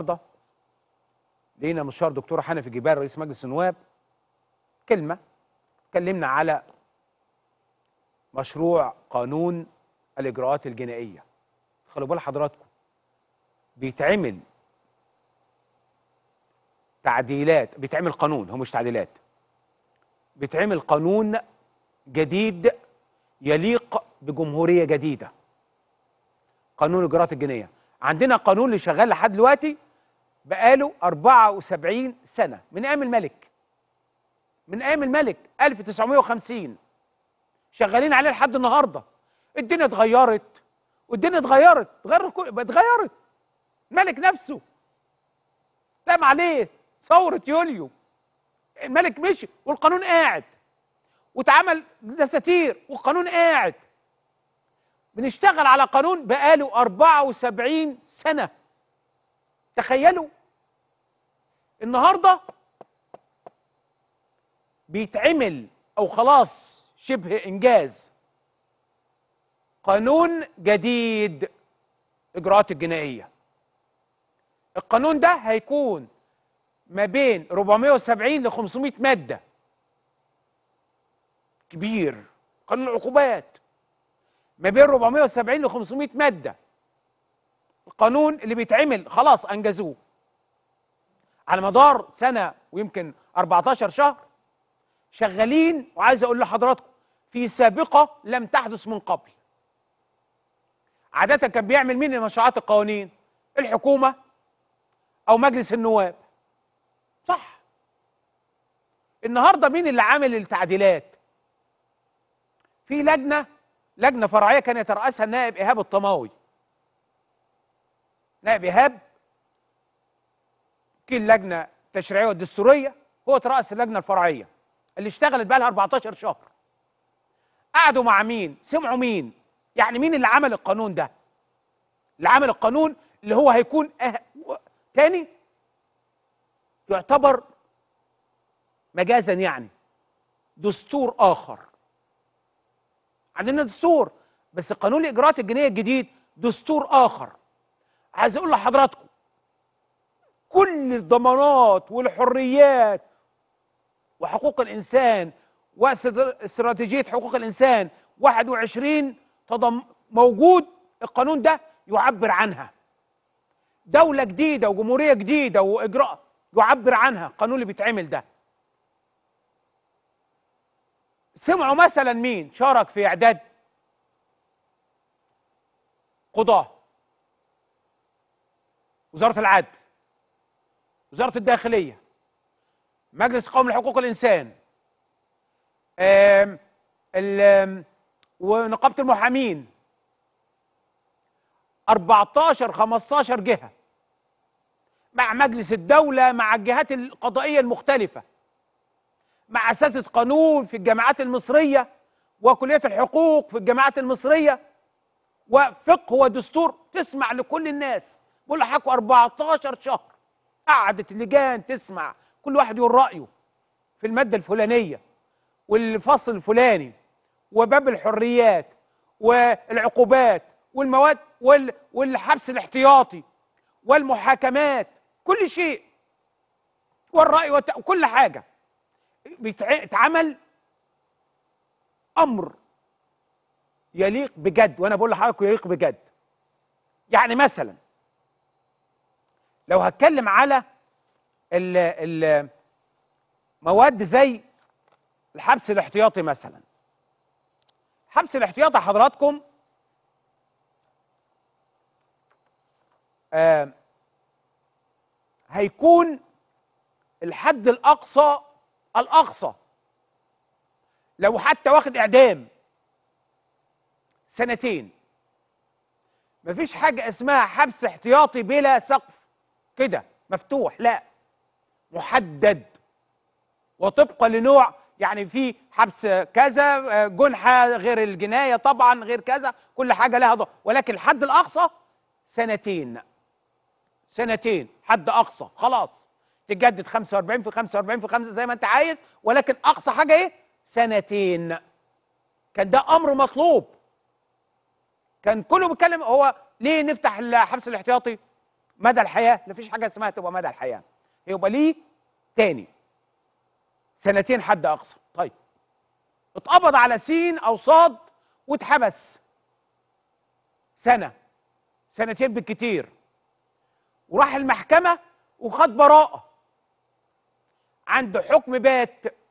النهارده لقينا مستشار دكتور حنفي جبال رئيس مجلس النواب كلمه اتكلمنا على مشروع قانون الاجراءات الجنائيه خلوا بال حضراتكم بيتعمل تعديلات بيتعمل قانون هو مش تعديلات بيتعمل قانون جديد يليق بجمهوريه جديده قانون الاجراءات الجنائيه عندنا قانون اللي شغال لحد دلوقتي بقاله 74 سنة من أيام الملك من أيام الملك 1950 شغالين عليه لحد النهارده الدنيا اتغيرت والدنيا اتغيرت اتغيرت اتغيرت الملك نفسه قام عليه ثورة يوليو الملك مشي والقانون قاعد واتعمل دساتير والقانون قاعد بنشتغل على قانون بقاله 74 سنه تخيلوا النهارده بيتعمل او خلاص شبه انجاز قانون جديد اجراءات الجنائيه القانون ده هيكون ما بين 470 ل 500 ماده كبير قانون العقوبات ما بين 470 ل 500 ماده القانون اللي بيتعمل خلاص انجزوه على مدار سنه ويمكن 14 شهر شغالين وعايز اقول لحضراتكم في سابقه لم تحدث من قبل عاده كان بيعمل مين المشروعات القوانين الحكومه او مجلس النواب صح النهارده مين اللي عامل التعديلات في لجنه لجنه فرعيه كان يترأسها النائب ايهاب الطماوي نائب ايهاب وكيل اللجنه التشريعيه والدستوريه هو ترأس اللجنه الفرعيه اللي اشتغلت بقى لها 14 شهر قعدوا مع مين سمعوا مين يعني مين اللي عمل القانون ده اللي عمل القانون اللي هو هيكون أه... تاني يعتبر مجازا يعني دستور اخر عندنا دستور بس قانون الاجراءات الجنائيه الجديد دستور اخر عايز اقول لحضراتكم كل الضمانات والحريات وحقوق الانسان واستراتيجيه حقوق الانسان 21 تضم موجود القانون ده يعبر عنها دولة جديدة وجمهورية جديدة وإجراء يعبر عنها القانون اللي بيتعمل ده سمعوا مثلا مين شارك في إعداد قضاة وزاره العدل وزاره الداخليه مجلس قومي لحقوق الانسان ال ونقابه المحامين 14 15 جهه مع مجلس الدوله مع الجهات القضائيه المختلفه مع اساتذه قانون في الجامعات المصريه وكليه الحقوق في الجامعات المصريه وفقه ودستور تسمع لكل الناس بقول لحقوا 14 شهر قعدت اللجان تسمع كل واحد يقول رايه في الماده الفلانيه والفصل الفلاني وباب الحريات والعقوبات والمواد وال والحبس الاحتياطي والمحاكمات كل شيء والرأي وكل حاجة بيتعمل أمر يليق بجد وأنا بقول لحضرتك يليق بجد يعني مثلا لو هتكلم على المواد مواد زي الحبس الاحتياطي مثلا الحبس الاحتياطي حضراتكم هيكون الحد الاقصى الاقصى لو حتى واخد اعدام سنتين مفيش حاجه اسمها حبس احتياطي بلا سقف كده مفتوح لا محدد وطبقا لنوع يعني في حبس كذا آه، جنحة غير الجناية طبعا غير كذا كل حاجة لها ضوء ولكن الحد الأقصى سنتين سنتين حد أقصى خلاص تجدد 45 في 45 في 5 زي ما أنت عايز ولكن أقصى حاجة إيه؟ سنتين كان ده أمر مطلوب كان كله بيتكلم هو ليه نفتح الحبس الاحتياطي؟ مدى الحياه مفيش حاجه اسمها تبقى مدى الحياه يبقى ليه تاني سنتين حد اقصى طيب اتقبض على سين او صاد واتحبس سنه سنتين بالكتير وراح المحكمه وخد براءه عنده حكم بات